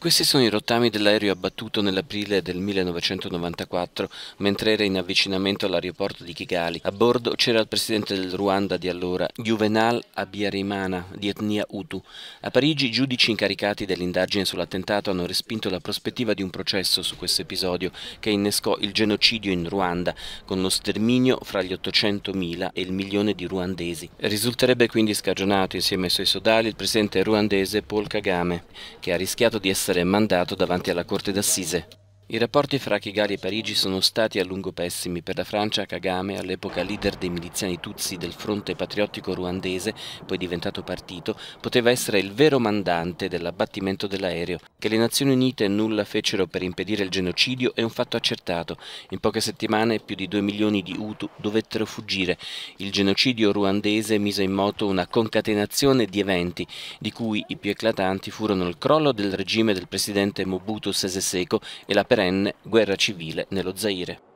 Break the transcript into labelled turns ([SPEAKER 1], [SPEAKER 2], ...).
[SPEAKER 1] Questi sono i rottami dell'aereo abbattuto nell'aprile del 1994 mentre era in avvicinamento all'aeroporto di Kigali. A bordo c'era il presidente del Ruanda di allora, Juvenal Abiyarimana, di etnia Hutu. A Parigi i giudici incaricati dell'indagine sull'attentato hanno respinto la prospettiva di un processo su questo episodio che innescò il genocidio in Ruanda con lo sterminio fra gli 800.000 e il milione di ruandesi. Risulterebbe quindi scagionato insieme ai suoi sodali il presidente ruandese Paul Kagame, che ha rischiato di essere essere mandato davanti alla Corte d'Assise. I rapporti fra Kigali e Parigi sono stati a lungo pessimi. Per la Francia, Kagame, all'epoca leader dei miliziani Tutsi del fronte patriottico ruandese, poi diventato partito, poteva essere il vero mandante dell'abbattimento dell'aereo. Che le Nazioni Unite nulla fecero per impedire il genocidio è un fatto accertato. In poche settimane più di 2 milioni di Hutu dovettero fuggire. Il genocidio ruandese mise in moto una concatenazione di eventi, di cui i più eclatanti furono il crollo del regime del presidente Mobutu Sese Seko e la perdita perenne guerra civile nello Zaire.